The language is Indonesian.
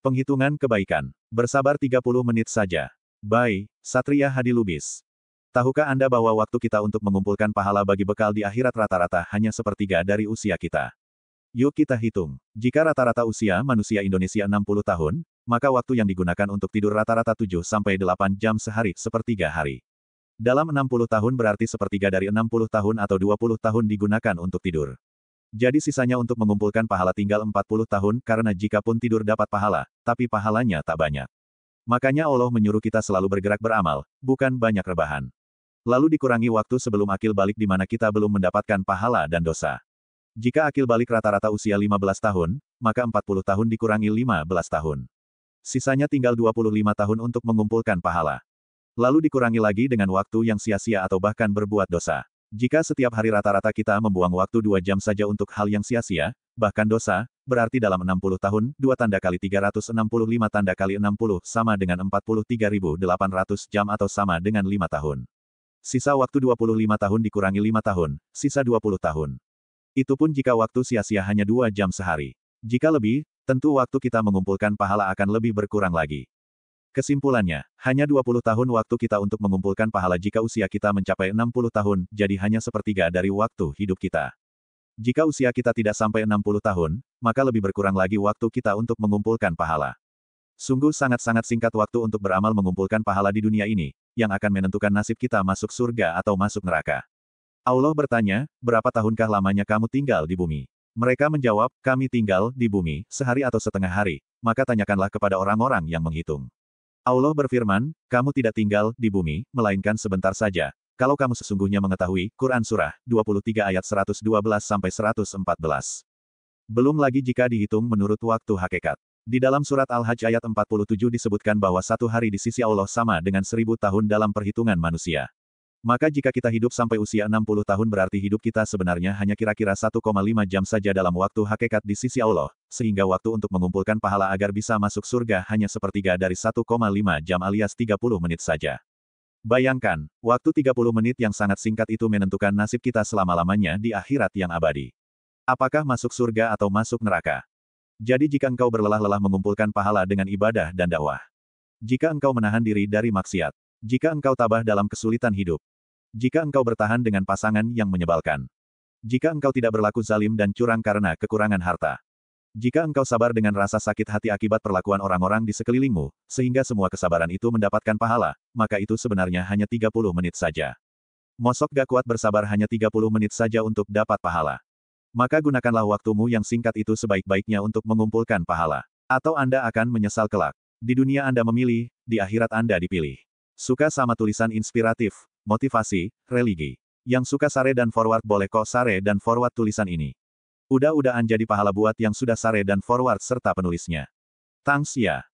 Penghitungan kebaikan. Bersabar 30 menit saja. Bye, Satria Hadi Lubis. Tahukah Anda bahwa waktu kita untuk mengumpulkan pahala bagi bekal di akhirat rata-rata hanya sepertiga dari usia kita? Yuk kita hitung. Jika rata-rata usia manusia Indonesia 60 tahun, maka waktu yang digunakan untuk tidur rata-rata 7-8 jam sehari, sepertiga hari. Dalam 60 tahun berarti sepertiga dari 60 tahun atau 20 tahun digunakan untuk tidur. Jadi sisanya untuk mengumpulkan pahala tinggal 40 tahun karena jika pun tidur dapat pahala, tapi pahalanya tak banyak. Makanya Allah menyuruh kita selalu bergerak beramal, bukan banyak rebahan. Lalu dikurangi waktu sebelum akil balik di mana kita belum mendapatkan pahala dan dosa. Jika akil balik rata-rata usia 15 tahun, maka 40 tahun dikurangi 15 tahun. Sisanya tinggal 25 tahun untuk mengumpulkan pahala. Lalu dikurangi lagi dengan waktu yang sia-sia atau bahkan berbuat dosa. Jika setiap hari rata-rata kita membuang waktu dua jam saja untuk hal yang sia-sia, bahkan dosa, berarti dalam 60 tahun, dua tanda kali 365 tanda kali 60 sama dengan 43.800 jam atau sama dengan lima tahun. Sisa waktu 25 tahun dikurangi lima tahun, sisa 20 tahun. Itu pun jika waktu sia-sia hanya dua jam sehari. Jika lebih, tentu waktu kita mengumpulkan pahala akan lebih berkurang lagi. Kesimpulannya, hanya 20 tahun waktu kita untuk mengumpulkan pahala jika usia kita mencapai 60 tahun, jadi hanya sepertiga dari waktu hidup kita. Jika usia kita tidak sampai 60 tahun, maka lebih berkurang lagi waktu kita untuk mengumpulkan pahala. Sungguh sangat-sangat singkat waktu untuk beramal mengumpulkan pahala di dunia ini, yang akan menentukan nasib kita masuk surga atau masuk neraka. Allah bertanya, berapa tahunkah lamanya kamu tinggal di bumi? Mereka menjawab, kami tinggal di bumi, sehari atau setengah hari, maka tanyakanlah kepada orang-orang yang menghitung. Allah berfirman, kamu tidak tinggal di bumi, melainkan sebentar saja. Kalau kamu sesungguhnya mengetahui, Quran Surah 23 ayat 112-114. Belum lagi jika dihitung menurut waktu hakikat. Di dalam surat Al-Hajj ayat 47 disebutkan bahwa satu hari di sisi Allah sama dengan seribu tahun dalam perhitungan manusia. Maka jika kita hidup sampai usia 60 tahun berarti hidup kita sebenarnya hanya kira-kira 1,5 jam saja dalam waktu hakikat di sisi Allah, sehingga waktu untuk mengumpulkan pahala agar bisa masuk surga hanya sepertiga dari 1,5 jam alias 30 menit saja. Bayangkan, waktu 30 menit yang sangat singkat itu menentukan nasib kita selama-lamanya di akhirat yang abadi. Apakah masuk surga atau masuk neraka? Jadi jika engkau berlelah-lelah mengumpulkan pahala dengan ibadah dan dakwah. Jika engkau menahan diri dari maksiat. Jika engkau tabah dalam kesulitan hidup. Jika engkau bertahan dengan pasangan yang menyebalkan. Jika engkau tidak berlaku zalim dan curang karena kekurangan harta. Jika engkau sabar dengan rasa sakit hati akibat perlakuan orang-orang di sekelilingmu, sehingga semua kesabaran itu mendapatkan pahala, maka itu sebenarnya hanya 30 menit saja. Mosok gak kuat bersabar hanya 30 menit saja untuk dapat pahala. Maka gunakanlah waktumu yang singkat itu sebaik-baiknya untuk mengumpulkan pahala. Atau Anda akan menyesal kelak. Di dunia Anda memilih, di akhirat Anda dipilih. Suka sama tulisan inspiratif motivasi, religi. Yang suka sare dan forward boleh kok sare dan forward tulisan ini. udah udahan jadi pahala buat yang sudah sare dan forward serta penulisnya. Tangsia. Xia.